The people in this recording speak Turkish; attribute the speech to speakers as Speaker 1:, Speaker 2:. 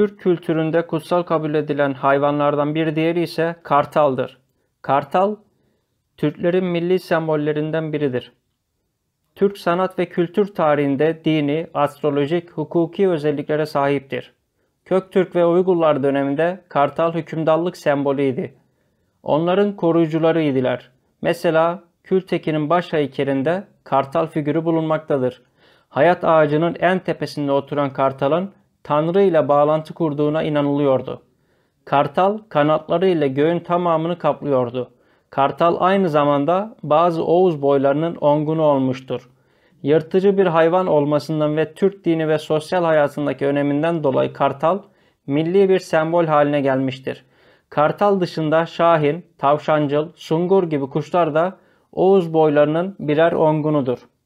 Speaker 1: Türk kültüründe kutsal kabul edilen hayvanlardan bir diğeri ise kartaldır. Kartal, Türklerin milli sembollerinden biridir. Türk sanat ve kültür tarihinde dini, astrolojik, hukuki özelliklere sahiptir. Köktürk ve Uygurlar döneminde kartal hükümdallık sembolüydü. Onların koruyucularıydılar. Mesela Kültekin'in baş heykelinde kartal figürü bulunmaktadır. Hayat ağacının en tepesinde oturan kartalın Tanrı ile bağlantı kurduğuna inanılıyordu. Kartal kanatları ile göğün tamamını kaplıyordu. Kartal aynı zamanda bazı Oğuz boylarının ongunu olmuştur. Yırtıcı bir hayvan olmasından ve Türk dini ve sosyal hayatındaki öneminden dolayı kartal milli bir sembol haline gelmiştir. Kartal dışında şahin, tavşancıl, sungur gibi kuşlar da Oğuz boylarının birer ongunudur.